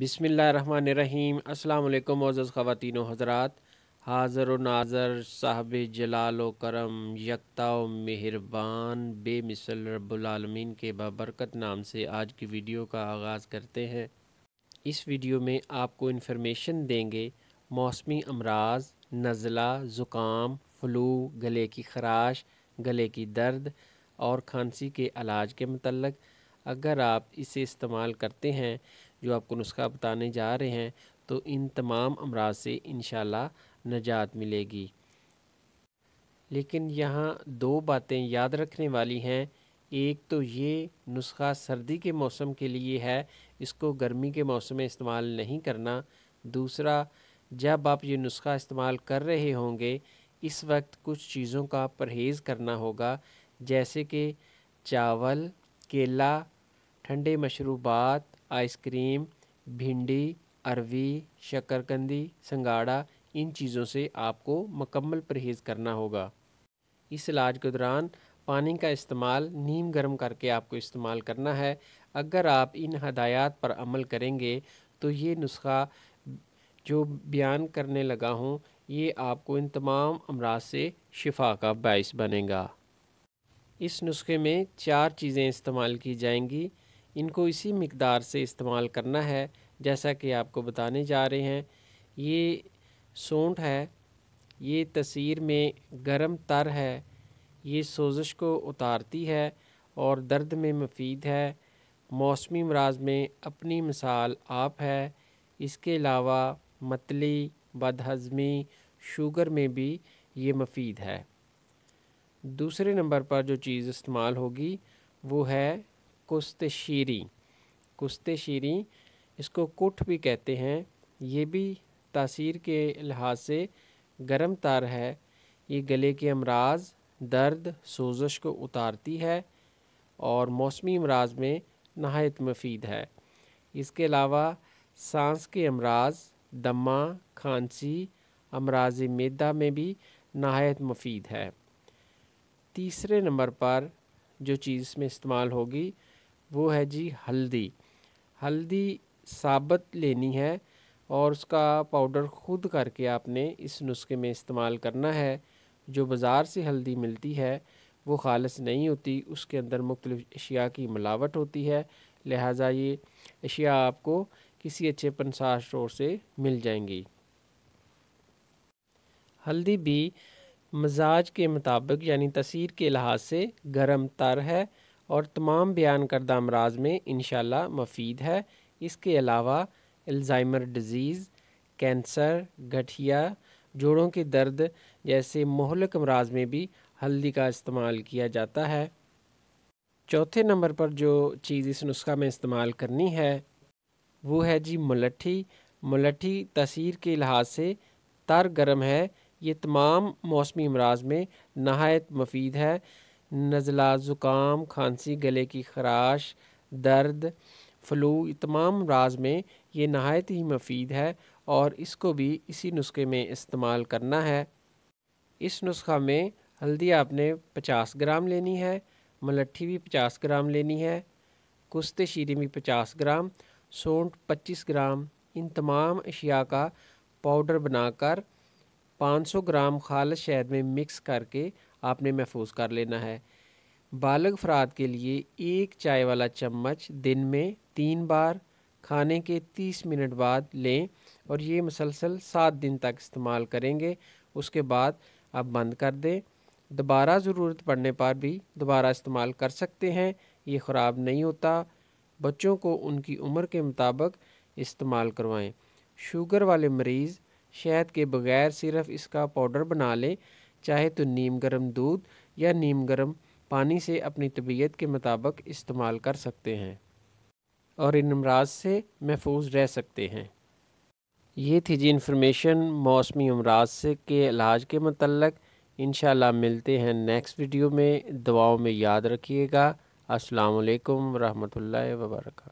बिसमीम् अल्लाम मोज़ ख़वान हज़रा हाज़र व नाजर साहब जलाल व करम यकता व मेहरबान मिसल रबालमीन के बाबरकत नाम से आज की वीडियो का आगाज़ करते हैं इस वीडियो में आपको इन्फॉर्मेशन देंगे मौसमी अमराज नज़ला ज़ुकाम फ्लू गले की खराश गले की दर्द और खांसी के इलाज के मतलब अगर आप इसे इस्तेमाल करते हैं जो आपको नुस्खा बताने जा रहे हैं तो इन तमाम अमराज से इन नजात मिलेगी लेकिन यहाँ दो बातें याद रखने वाली हैं एक तो ये नुस्खा सर्दी के मौसम के लिए है इसको गर्मी के मौसम में इस्तेमाल नहीं करना दूसरा जब आप ये नुस्खा इस्तेमाल कर रहे होंगे इस वक्त कुछ चीज़ों का परहेज़ करना होगा जैसे कि चावल केला ठंडे मशरूबात आइसक्रीम भिंडी अरवी शक्करकंदी संगाड़ा इन चीज़ों से आपको मकम्मल परहेज़ करना होगा इस इलाज के दौरान पानी का इस्तेमाल नीम गर्म करके आपको इस्तेमाल करना है अगर आप इन हदायत पर अमल करेंगे तो ये नुस्खा जो बयान करने लगा हूँ ये आपको इन तमाम अमराज से शिफा का बायस बनेगा इस नुस्खे में चार चीज़ें इस्तेमाल की जाएंगी इनको इसी मकदार से इस्तेमाल करना है जैसा कि आपको बताने जा रहे हैं ये सूंठ है ये तस्वीर में गर्म तर है ये सोजिश को उतारती है और दर्द में मफीद है मौसमी मराज में अपनी मिसाल आप है इसके अलावा मतली बदहज़मी शुगर में भी ये मफीद है दूसरे नंबर पर जो चीज़ इस्तेमाल होगी वो है कुश्तशीरी शीरी इसको कुट भी कहते हैं ये भी तासीर के लिहाज से गर्म तार है ये गले के अमराज दर्द सोजश को उतारती है और मौसमी अमराज में नहायत मफीद है इसके अलावा सांस के अमराज दमा खांसी अमराज मैदा में भी नहायत मफीद है तीसरे नंबर पर जो चीज़ इसमें इस्तेमाल होगी वो है जी हल्दी हल्दी साबत लेनी है और उसका पाउडर ख़ुद करके आपने इस नुस्खे में इस्तेमाल करना है जो बाज़ार से हल्दी मिलती है वो खालस नहीं होती उसके अंदर मुख्तलिफ़ अशिया की मिलावट होती है लिहाजा ये अशिया आपको किसी अच्छे पंसार स्टोर से मिल जाएंगी हल्दी भी मजाज के मुताबिक यानी तसीर के लिहाज से गर्म तर है और तमाम बयान करदा अमराज में इन मफीद है इसके अलावा अल्ज़ाइमर डिज़ीज़ कैंसर गठिया जोड़ों के दर्द जैसे मोहलक अमराज में भी हल्दी का इस्तेमाल किया जाता है चौथे नंबर पर जो चीज़ इस नुस्खा में इस्तेमाल करनी है वो है जी मुलट्ठी मुलट्ठी तसीर के लिहाज से तर गर्म है ये तमाम मौसमी अमराज में नहायत मफीद है नज़ला ज़ुकाम खांसी गले की खराश दर्द फ्लू तमाम राज में ये नहायत ही मफीद है और इसको भी इसी नुस्खे में इस्तेमाल करना है इस नुस्खा में हल्दी आपने 50 ग्राम लेनी है मलट्ठी भी 50 ग्राम लेनी है कुश्ते शीरे भी 50 ग्राम सोंठ 25 ग्राम इन तमाम अशिया का पाउडर बनाकर 500 ग्राम खाल शहद में मिक्स करके आपने महफूज कर लेना है बालग अफराद के लिए एक चाय वाला चम्मच दिन में तीन बार खाने के तीस मिनट बाद लें और ये मसलसल सात दिन तक इस्तेमाल करेंगे उसके बाद आप बंद कर दें दोबारा ज़रूरत पड़ने पर भी दोबारा इस्तेमाल कर सकते हैं ये ख़राब नहीं होता बच्चों को उनकी उम्र के मुताबिक इस्तेमाल करवाएं शुगर वाले मरीज़ शहद के बग़ैर सिर्फ इसका पाउडर बना लें चाहे तो नीम गर्म दूध या नीम गर्म पानी से अपनी तबीयत के मुताबिक इस्तेमाल कर सकते हैं और इन अमराज से महफूज रह सकते हैं ये थी जी इन्फॉर्मेशन मौसमी अमराज से के इलाज के मतलब इन मिलते हैं नेक्स्ट वीडियो में दवाओं में याद रखिएगा अस्सलाम वालेकुम रहमतुल्लाहि